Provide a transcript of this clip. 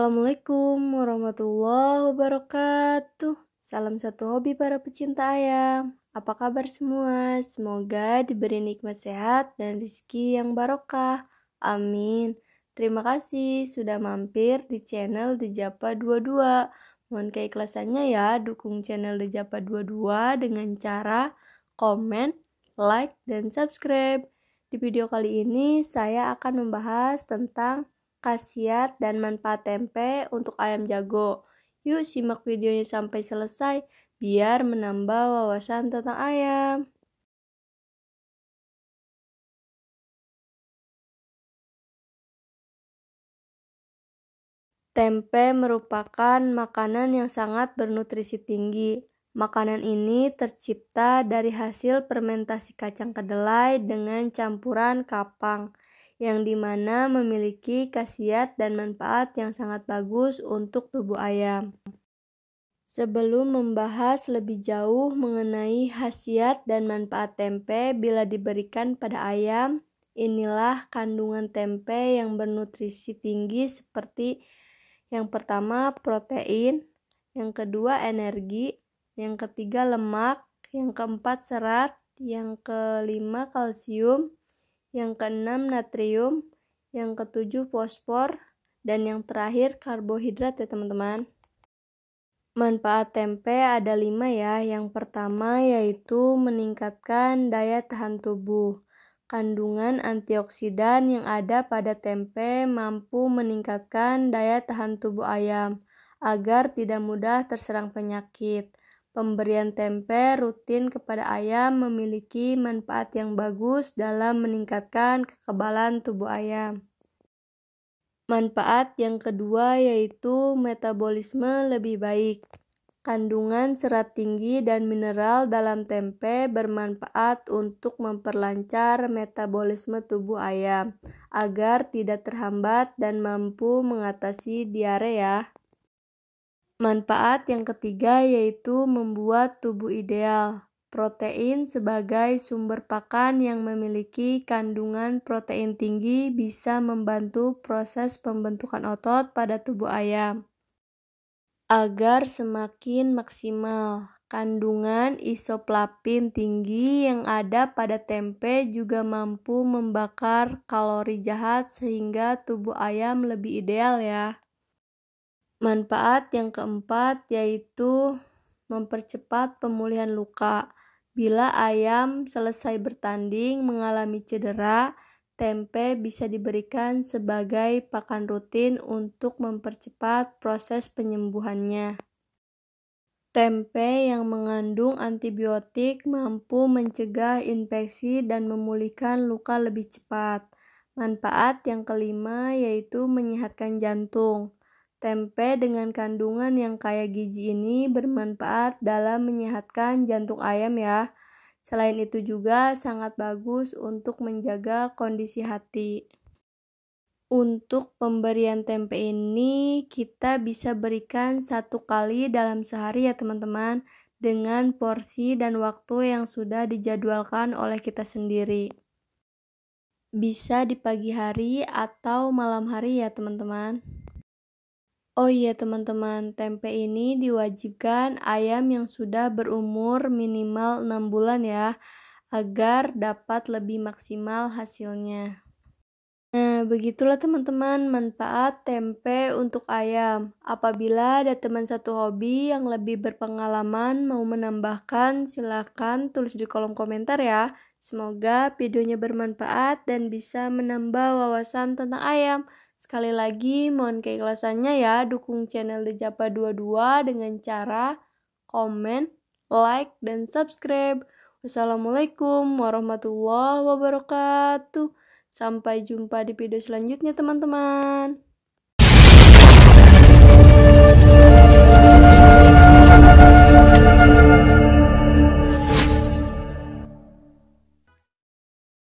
Assalamualaikum warahmatullahi wabarakatuh. Salam satu hobi para pecinta ayam. Apa kabar semua? Semoga diberi nikmat sehat dan rezeki yang barokah. Amin. Terima kasih sudah mampir di channel Dejapa 22. Mohon keikhlasannya ya dukung channel Dejapa 22 dengan cara komen, like, dan subscribe. Di video kali ini saya akan membahas tentang khasiat dan manfaat tempe untuk ayam jago. Yuk simak videonya sampai selesai biar menambah wawasan tentang ayam. Tempe merupakan makanan yang sangat bernutrisi tinggi. Makanan ini tercipta dari hasil fermentasi kacang kedelai dengan campuran kapang yang dimana memiliki khasiat dan manfaat yang sangat bagus untuk tubuh ayam. Sebelum membahas lebih jauh mengenai khasiat dan manfaat tempe bila diberikan pada ayam, inilah kandungan tempe yang bernutrisi tinggi seperti yang pertama protein, yang kedua energi, yang ketiga lemak, yang keempat serat, yang kelima kalsium, yang keenam natrium, yang ketujuh fosfor, dan yang terakhir karbohidrat ya teman-teman. Manfaat tempe ada lima ya. Yang pertama yaitu meningkatkan daya tahan tubuh. Kandungan antioksidan yang ada pada tempe mampu meningkatkan daya tahan tubuh ayam agar tidak mudah terserang penyakit. Pemberian tempe rutin kepada ayam memiliki manfaat yang bagus dalam meningkatkan kekebalan tubuh ayam. Manfaat yang kedua yaitu metabolisme lebih baik. Kandungan serat tinggi dan mineral dalam tempe bermanfaat untuk memperlancar metabolisme tubuh ayam agar tidak terhambat dan mampu mengatasi diare ya. Manfaat yang ketiga yaitu membuat tubuh ideal. Protein sebagai sumber pakan yang memiliki kandungan protein tinggi bisa membantu proses pembentukan otot pada tubuh ayam. Agar semakin maksimal, kandungan isoplavin tinggi yang ada pada tempe juga mampu membakar kalori jahat sehingga tubuh ayam lebih ideal ya. Manfaat yang keempat yaitu mempercepat pemulihan luka. Bila ayam selesai bertanding mengalami cedera, tempe bisa diberikan sebagai pakan rutin untuk mempercepat proses penyembuhannya. Tempe yang mengandung antibiotik mampu mencegah infeksi dan memulihkan luka lebih cepat. Manfaat yang kelima yaitu menyehatkan jantung. Tempe dengan kandungan yang kaya gizi ini bermanfaat dalam menyehatkan jantung ayam ya. Selain itu juga sangat bagus untuk menjaga kondisi hati. Untuk pemberian tempe ini kita bisa berikan satu kali dalam sehari ya teman-teman dengan porsi dan waktu yang sudah dijadwalkan oleh kita sendiri. Bisa di pagi hari atau malam hari ya teman-teman. Oh iya teman-teman, tempe ini diwajibkan ayam yang sudah berumur minimal 6 bulan ya, agar dapat lebih maksimal hasilnya. Nah, begitulah teman-teman manfaat tempe untuk ayam. Apabila ada teman satu hobi yang lebih berpengalaman mau menambahkan, silakan tulis di kolom komentar ya. Semoga videonya bermanfaat dan bisa menambah wawasan tentang ayam. Sekali lagi mohon keikhlasannya ya dukung channel The Japa 22 dengan cara komen, like, dan subscribe. Wassalamualaikum warahmatullahi wabarakatuh. Sampai jumpa di video selanjutnya teman-teman.